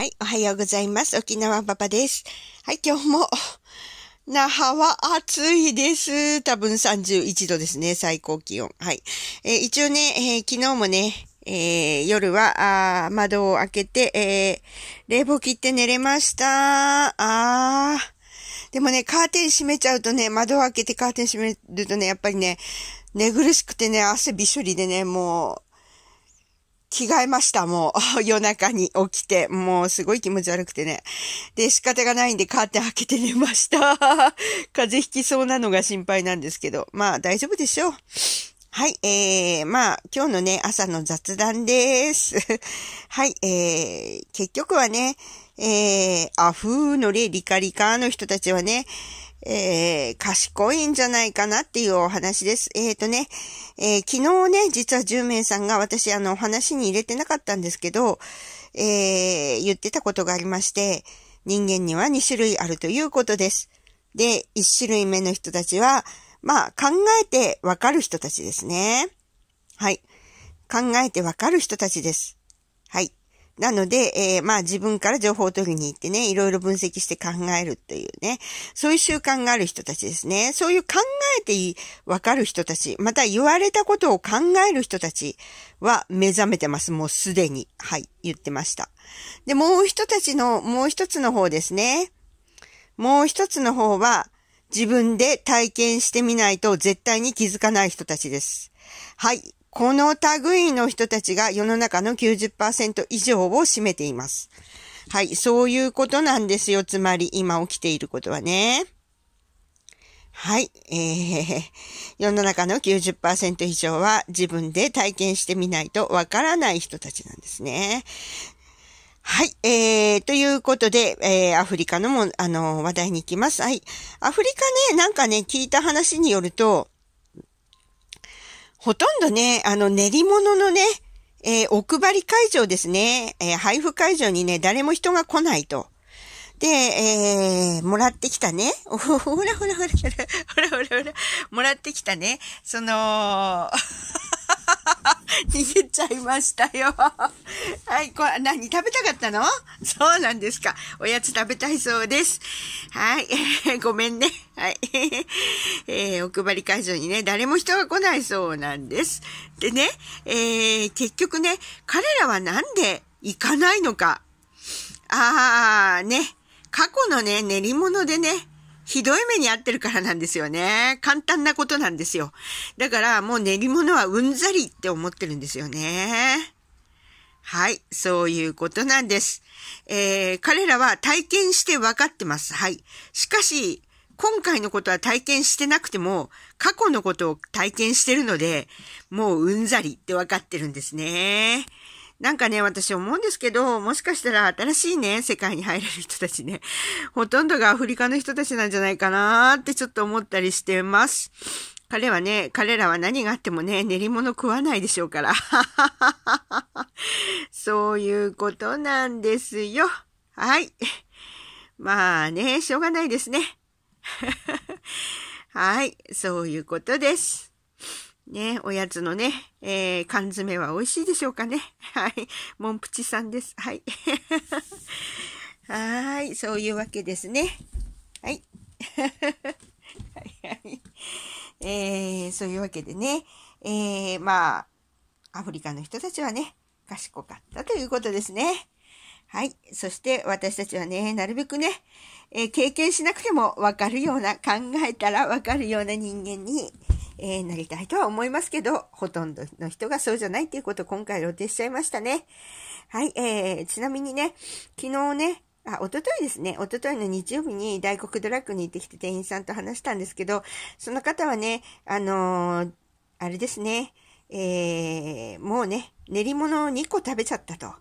はい、おはようございます。沖縄パパです。はい、今日も、那覇は暑いです。多分31度ですね、最高気温。はい。えー、一応ね、えー、昨日もね、えー、夜はあ窓を開けて、え冷房切って寝れました。あー。でもね、カーテン閉めちゃうとね、窓を開けてカーテン閉めるとね、やっぱりね、寝苦しくてね、汗びっしょりでね、もう、着替えました、もう。夜中に起きて、もうすごい気持ち悪くてね。で、仕方がないんでカーテン開けて寝ました。風邪ひきそうなのが心配なんですけど、まあ大丈夫でしょう。はい、えー、まあ、今日のね、朝の雑談です。はい、えー、結局はね、えー、アフーのレリカリカーの人たちはね、えー、賢いんじゃないかなっていうお話です。えっ、ー、とね、えー、昨日ね、実は10名さんが私、あの、お話に入れてなかったんですけど、えー、言ってたことがありまして、人間には2種類あるということです。で、1種類目の人たちは、まあ、考えてわかる人たちですね。はい。考えてわかる人たちです。はい。なので、えー、まあ自分から情報を取りに行ってね、いろいろ分析して考えるというね、そういう習慣がある人たちですね。そういう考えてわかる人たち、また言われたことを考える人たちは目覚めてます。もうすでに。はい、言ってました。で、もう一たちの、もう一つの方ですね。もう一つの方は、自分で体験してみないと絶対に気づかない人たちです。はい。この類の人たちが世の中の90%以上を占めています。はい、そういうことなんですよ。つまり今起きていることはね。はい、えー、世の中の90%以上は自分で体験してみないとわからない人たちなんですね。はい。えー、ということで、えー、アフリカのも、あの、話題に行きます。はい。アフリカね、なんかね、聞いた話によると、ほとんどね、あの練り物のね、えー、お配り会場ですね、えー、配布会場にね、誰も人が来ないと。で、えー、もらってきたね。ほらほらほらほら、ほらほらほら、もらってきたね。その、逃げちゃいましたよ。はい、こ何食べたかったのそうなんですか。おやつ食べたいそうです。はい、ごめんね。はい。えー、お配り会場にね、誰も人が来ないそうなんです。でね、えー、結局ね、彼らはなんで行かないのか。あーね、過去のね、練り物でね、ひどい目に遭ってるからなんですよね。簡単なことなんですよ。だからもう練り物はうんざりって思ってるんですよね。はい、そういうことなんです。えー、彼らは体験して分かってます。はい。しかし、今回のことは体験してなくても、過去のことを体験してるので、もううんざりって分かってるんですね。なんかね、私思うんですけど、もしかしたら新しいね、世界に入れる人たちね、ほとんどがアフリカの人たちなんじゃないかなーってちょっと思ったりしてます。彼はね、彼らは何があってもね、練り物食わないでしょうから。そういうことなんですよ。はい。まあね、しょうがないですね。はい、そういうことです。ね、おやつのね、えー、缶詰は美味しいでしょうかね。はい。モンプチさんです。はい。はい。そういうわけですね。はい。はいはい。えー、そういうわけでね、えー、まあ、アフリカの人たちはね、賢かったということですね。はい。そして私たちはね、なるべくね、えー、経験しなくてもわかるような、考えたらわかるような人間に、えー、なりたいとは思いますけど、ほとんどの人がそうじゃないっていうことを今回露呈しちゃいましたね。はい、えー、ちなみにね、昨日ね、あ、おとといですね。おとといの日曜日に大黒ドラッグに行ってきて店員さんと話したんですけど、その方はね、あのー、あれですね、えー、もうね、練り物を2個食べちゃったと。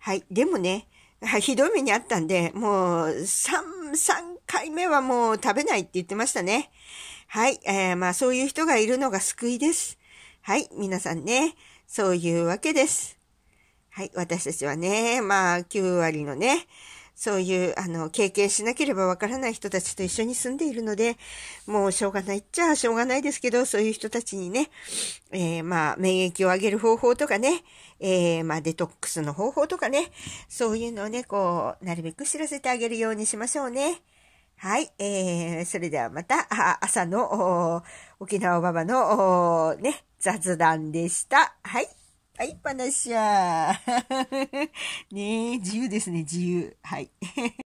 はい。でもね、ひどい目にあったんで、もう3、3回目はもう食べないって言ってましたね。はい、えー、まあそういう人がいるのが救いです。はい、皆さんね、そういうわけです。はい、私たちはね、まあ9割のね、そういう、あの、経験しなければわからない人たちと一緒に住んでいるので、もうしょうがないっちゃしょうがないですけど、そういう人たちにね、えー、まあ、免疫を上げる方法とかね、えー、まあ、デトックスの方法とかね、そういうのをね、こう、なるべく知らせてあげるようにしましょうね。はい、えー、それではまた、朝の沖縄ばばの、ね、雑談でした。はい。はい、パナシャー。ね自由ですね、自由。はい。